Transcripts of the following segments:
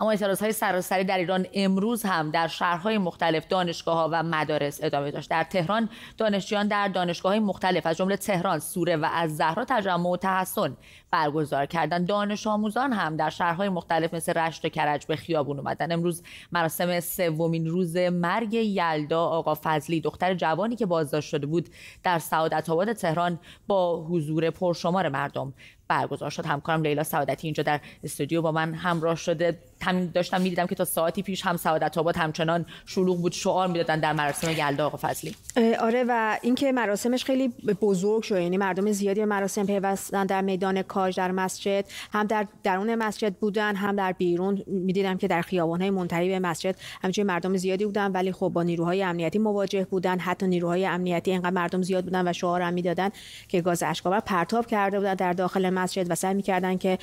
اما اعتراض های سراسری در ایران امروز هم در شهرهای مختلف دانشگاه ها و مدارس ادامه داشت در تهران دانشجویان در دانشگاه های مختلف از جمله تهران سوره و از زهرا تجمع و تحسن برگزار کردن دانش آموزان هم در شهرهای مختلف مثل رشت و کرج به خیابون اومدن امروز مراسم سومین روز مرگ یلدا آقا فضلی دختر جوانی که بازداشت شده بود در سعادت آباد تهران با حضور پرشمار مردم برگزار شد همکارم لیلا سعادتی اینجا در استودیو با من همراه شده هم داشتم میدیدم که تا ساعتی پیش هم سعادت آباد همچنان شلوغ بود شعار میدادن در مراسم یلدا آقا فضلی آره و اینکه مراسمش خیلی بزرگ شد یعنی مردم زیادی مراسم پیوستن در میدان کاج در مسجد هم در درون مسجد بودن هم در بیرون میدیدم که در خیابان‌های منتهی به مسجد همچنین مردم زیادی بودن ولی خب با نیروهای امنیتی مواجه بودن حتی نیروهای امنیتی اینقدر مردم زیاد بودن و شعار هم که گاز اشکاور پرتاب کرده بودن در داخل مسجد و سعی میکردن که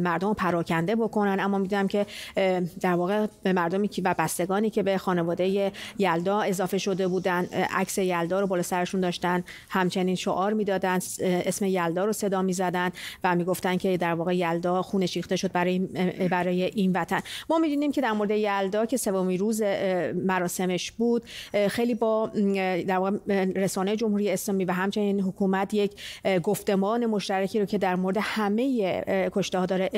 مردم پراکنده بکنن اما میدونم که در واقع مردمی که و بستگانی که به خانواده یلدا اضافه شده بودن عکس یلدا رو بالا سرشون داشتن همچنین شعار میدادن اسم یلدا رو صدا میزدن و میگفتن که در واقع یلدا خون شیخته شد برای برای این وطن ما میدونیم که در مورد یلدا که سومین روز مراسمش بود خیلی با در واقع رسانه جمهوری اسلامی و همچنین حکومت یک گفتمان مشترکی رو که در مورد همه کشته داره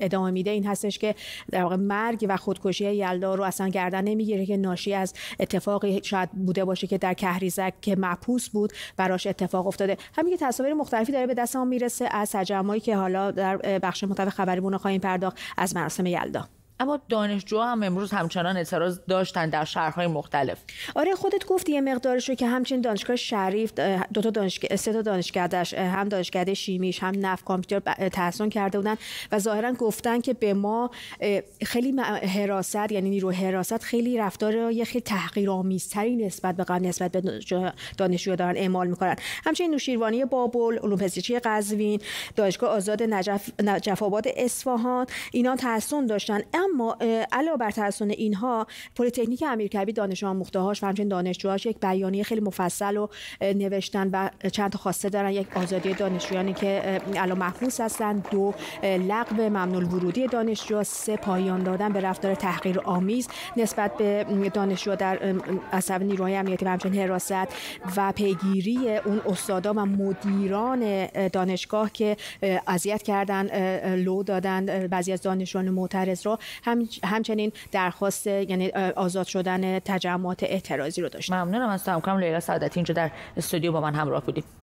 ادامه میده این هستش که در واقع مرگ و خودکشی یلدا رو اصلا گردن نمیگیره که ناشی از اتفاقی شاید بوده باشه که در کهریزک که محبوس بود براش اتفاق افتاده همین که تصاویر مختلفی داره به دست ما میرسه از تجمعی که حالا در بخش خبری خبری رو خواهیم پرداخت از مراسم یلدا اما دانشجوها هم امروز همچنان اعتراض داشتن در شهرهای مختلف آره خودت گفتی یه مقدارش رو که همچنین دانشگاه شریف دو تا دانشگاه سه تا هم دانشگاه شیمیش هم نف کامپیوتر تحسن کرده بودن و ظاهرا گفتن که به ما خیلی حراست یعنی نیرو حراست خیلی رفتار یه خیلی تحقیرآمیزتری نسبت به قبل نسبت به دانشجو دارن اعمال میکنن همچنین نوشیروانی بابل علوم پزشکی قزوین دانشگاه آزاد نجف, نجف آباد اصفهان اینا تحسن داشتن اما علاوه بر تحسن اینها پلیتکنیک امیرکبیر دانش آموخته هاش و همچنین دانشجوهاش یک بیانیه خیلی مفصل و نوشتن و چند تا خواسته دارن یک آزادی دانشجویانی که الان محبوس هستن دو لغو ممنوع ورودی دانشجو سه پایان دادن به رفتار تحقیر آمیز نسبت به دانشجو در عصب نیروهای امنیتی و همچنین حراست و پیگیری اون استادا و مدیران دانشگاه که اذیت کردن لو دادن بعضی از دانشجویان معترض رو هم همچنین درخواست یعنی آزاد شدن تجمعات اعتراضی رو داشت ممنونم از تمام لیلا سعادتی اینجا در استودیو با من همراه بودیم